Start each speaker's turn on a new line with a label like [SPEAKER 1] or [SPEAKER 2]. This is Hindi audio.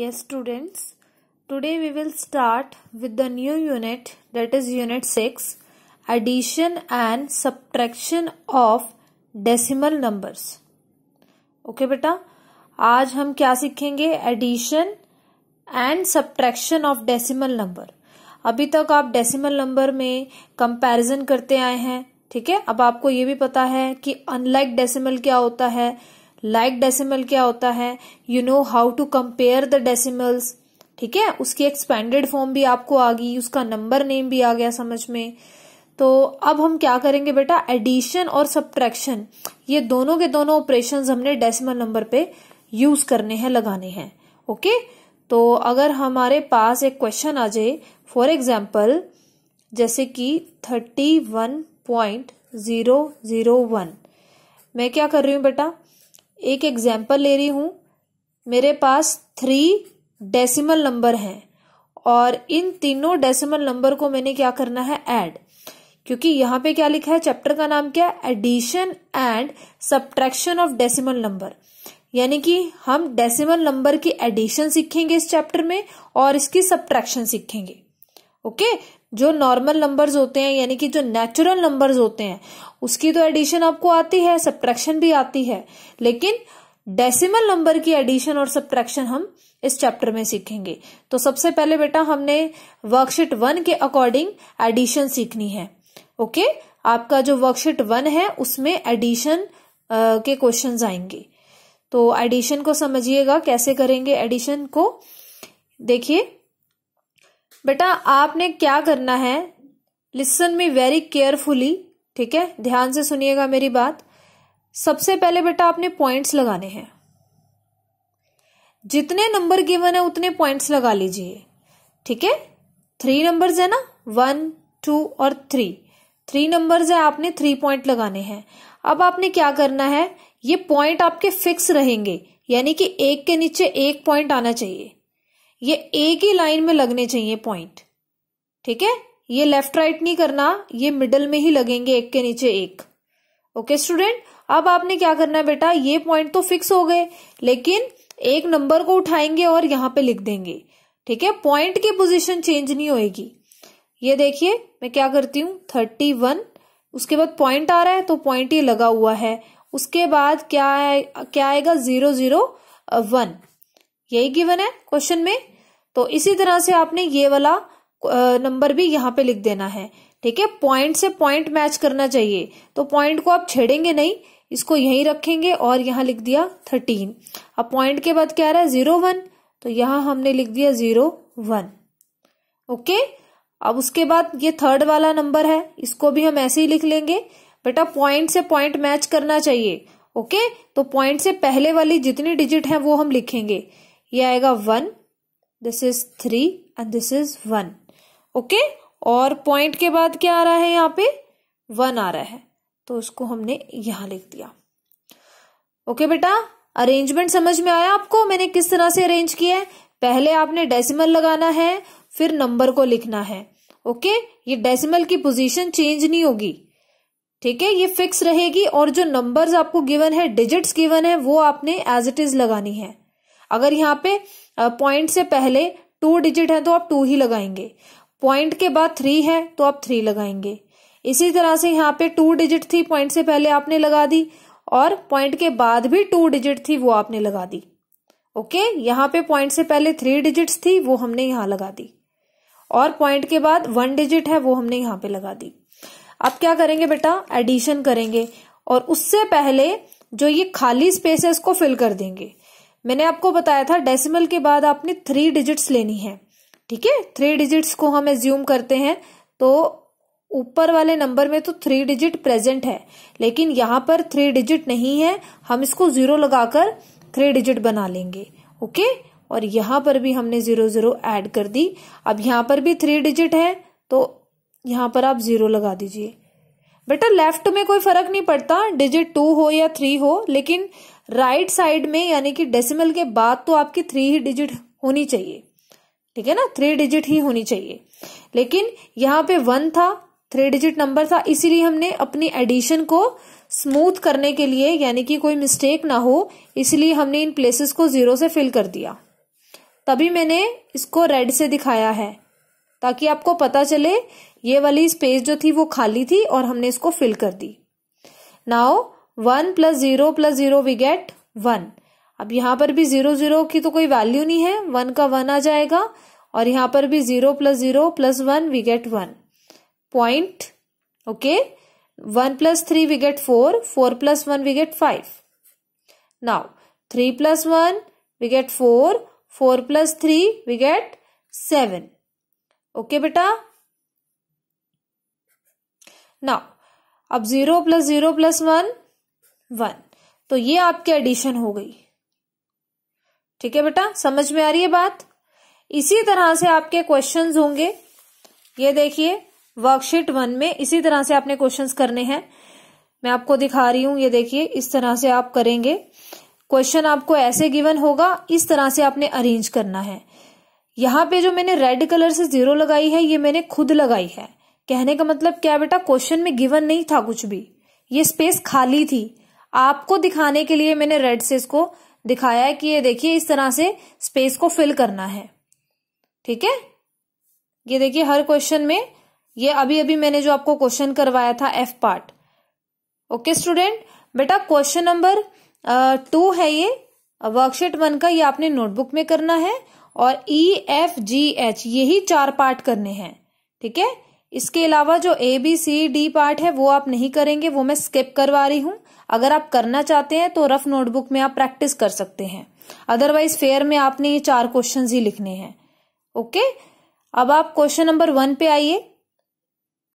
[SPEAKER 1] Yes students, today we will start with the new unit that is unit 6 addition and subtraction of decimal numbers. okay, beta aaj hum kya sikhenge addition and subtraction of decimal number अभी तक आप डेसिमल नंबर में कंपैरिजन करते आए हैं ठीक है अब आपको ये भी पता है कि अनलाइक डेसिमल क्या होता है लाइक डेसिमल क्या होता है you know how to compare the decimals ठीक है उसकी एक्सपेंडेड फॉर्म भी आपको आ गई उसका नंबर नेम भी आ गया समझ में तो अब हम क्या करेंगे बेटा एडिशन और सब्ट्रैक्शन ये दोनों के दोनों ऑपरेशन हमने डेसिमल नंबर पे यूज करने हैं लगाने हैं ओके तो अगर हमारे पास एक क्वेश्चन आ जाए फॉर एग्जाम्पल जैसे कि thirty one point zero zero one मैं क्या कर रही हूं बेटा एक एग्जाम्पल ले रही हूं मेरे पास थ्री डेसिमल नंबर हैं और इन तीनों डेसिमल नंबर को मैंने क्या करना है ऐड क्योंकि यहां पे क्या लिखा है चैप्टर का नाम क्या है addition and subtraction of decimal number यानी कि हम डेसिमल नंबर की एडिशन सीखेंगे इस चैप्टर में और इसकी सब्ट्रैक्शन सीखेंगे ओके जो नॉर्मल नंबर्स होते हैं यानी कि जो नेचुरल नंबर्स होते हैं उसकी तो एडिशन आपको आती है सब्ट्रैक्शन भी आती है लेकिन डेसिमल नंबर की एडिशन और सब्ट्रैक्शन हम इस चैप्टर में सीखेंगे तो सबसे पहले बेटा हमने वर्कशीट वन के अकॉर्डिंग एडिशन सीखनी है ओके आपका जो वर्कशीट वन है उसमें एडिशन के क्वेश्चन आएंगे तो एडिशन को समझिएगा कैसे करेंगे एडिशन को देखिए बेटा आपने क्या करना है लिसन मी वेरी केयरफुली ठीक है ध्यान से सुनिएगा मेरी बात सबसे पहले बेटा आपने पॉइंट्स लगाने हैं जितने नंबर गिवन है उतने पॉइंट्स लगा लीजिए ठीक है थ्री नंबर्स है ना वन टू और थ्री थ्री नंबर्स है आपने थ्री पॉइंट लगाने हैं अब आपने क्या करना है ये पॉइंट आपके फिक्स रहेंगे यानी कि एक के नीचे एक पॉइंट आना चाहिए ये एक ही लाइन में लगने चाहिए पॉइंट ठीक है ये लेफ्ट राइट नहीं करना ये मिडल में ही लगेंगे एक के नीचे एक ओके okay, स्टूडेंट अब आपने क्या करना है बेटा ये पॉइंट तो फिक्स हो गए लेकिन एक नंबर को उठाएंगे और यहां पे लिख देंगे ठीक है पॉइंट की पोजीशन चेंज नहीं होएगी ये देखिए मैं क्या करती हूं थर्टी वन उसके बाद पॉइंट आ रहा है तो पॉइंट ये लगा हुआ है उसके बाद क्या है क्या आएगा जीरो जीरो वन यही गिवन है क्वेश्चन में तो इसी तरह से आपने ये वाला नंबर भी यहाँ पे लिख देना है ठीक है पॉइंट से पॉइंट मैच करना चाहिए तो पॉइंट को आप छेड़ेंगे नहीं इसको यहीं रखेंगे और यहाँ लिख दिया थर्टीन अब पॉइंट के बाद क्या रहा है जीरो वन तो यहाँ हमने लिख दिया जीरो वन ओके अब उसके बाद ये थर्ड वाला नंबर है इसको भी हम ऐसे ही लिख लेंगे बेटा पॉइंट से पॉइंट मैच करना चाहिए ओके तो पॉइंट से पहले वाली जितनी डिजिट है वो हम लिखेंगे ये आएगा one this is three and this is one okay और पॉइंट के बाद क्या आ रहा है यहाँ पे वन आ रहा है तो उसको हमने यहां लिख दिया ओके okay, बेटा अरेंजमेंट समझ में आया आपको मैंने किस तरह से अरेंज किया है पहले आपने डेसिमल लगाना है फिर नंबर को लिखना है ओके okay? ये डेसिमल की पोजीशन चेंज नहीं होगी ठीक है ये फिक्स रहेगी और जो नंबर्स आपको गिवन है डिजिट्स गिवन है वो आपने एज इट इज लगानी है अगर यहाँ पे पॉइंट से पहले टू डिजिट तो है तो आप टू ही लगाएंगे पॉइंट के बाद थ्री है तो आप थ्री लगाएंगे इसी तरह से यहाँ पे टू डिजिट थी पॉइंट से पहले आपने लगा दी और पॉइंट के बाद भी टू डिजिट थी वो आपने लगा दी ओके यहाँ पे पॉइंट से पहले थ्री डिजिट थी वो हमने यहाँ लगा दी और पॉइंट के बाद वन डिजिट है वो हमने यहाँ पे लगा दी अब क्या करेंगे बेटा एडिशन करेंगे और उससे पहले जो ये खाली स्पेस है उसको फिल कर देंगे मैंने आपको बताया था डेसिमल के बाद आपने थ्री डिजिट्स लेनी है ठीक है थ्री डिजिट्स को हम एज्यूम करते हैं तो ऊपर वाले नंबर में तो थ्री डिजिट प्रेजेंट है लेकिन यहाँ पर थ्री डिजिट नहीं है हम इसको जीरो लगाकर थ्री डिजिट बना लेंगे ओके और यहां पर भी हमने जीरो जीरो ऐड कर दी अब यहां पर भी थ्री डिजिट है तो यहां पर आप जीरो लगा दीजिए बेटा लेफ्ट में कोई फर्क नहीं पड़ता डिजिट टू हो या थ्री हो लेकिन राइट right साइड में यानी कि डेसिमल के बाद तो आपकी थ्री ही डिजिट होनी चाहिए ठीक है ना थ्री डिजिट ही होनी चाहिए लेकिन यहां पे वन था थ्री डिजिट नंबर था इसीलिए हमने अपनी एडिशन को स्मूथ करने के लिए यानी कि कोई मिस्टेक ना हो इसलिए हमने इन प्लेसेस को जीरो से फिल कर दिया तभी मैंने इसको रेड से दिखाया है ताकि आपको पता चले ये वाली स्पेस जो थी वो खाली थी और हमने इसको फिल कर दी now one plus zero plus zero we get one अब यहां पर भी जीरो जीरो की तो कोई वैल्यू नहीं है वन का वन आ जाएगा और यहां पर भी zero plus zero plus one we get one point okay one plus three we get four four plus one we get five now three plus one we get four four plus three we get seven okay बेटा नाउ अब zero plus zero plus one one तो ये आपकी एडिशन हो गई ठीक है बेटा समझ में आ रही है बात इसी तरह से आपके क्वेश्चंस होंगे ये देखिए वर्कशीट वन में इसी तरह से आपने क्वेश्चंस करने हैं मैं आपको दिखा रही हूं ये देखिए इस तरह से आप करेंगे क्वेश्चन आपको ऐसे गिवन होगा इस तरह से आपने अरेंज करना है यहां पे जो मैंने रेड कलर से जीरो लगाई है ये मैंने खुद लगाई है कहने का मतलब क्या बेटा क्वेश्चन में गिवन नहीं था कुछ भी ये स्पेस खाली थी आपको दिखाने के लिए मैंने रेड से इसको दिखाया है कि ये देखिए इस तरह से स्पेस को फिल करना है ठीक है ये देखिए हर क्वेश्चन में ये अभी अभी मैंने जो आपको क्वेश्चन करवाया था एफ पार्ट ओके स्टूडेंट बेटा क्वेश्चन नंबर टू है ये वर्कशीट वन का ये आपने नोटबुक में करना है और ई एफ जी एच यही चार पार्ट करने हैं ठीक है इसके अलावा जो A B C D part है वो आप नहीं करेंगे वो मैं स्किप करवा रही हूँ अगर आप करना चाहते हैं तो रफ नोटबुक में आप प्रैक्टिस कर सकते हैं अदरवाइज फेयर में आपने ये चार क्वेश्चन ही लिखने हैं ओके अब आप क्वेश्चन नंबर वन पे आइए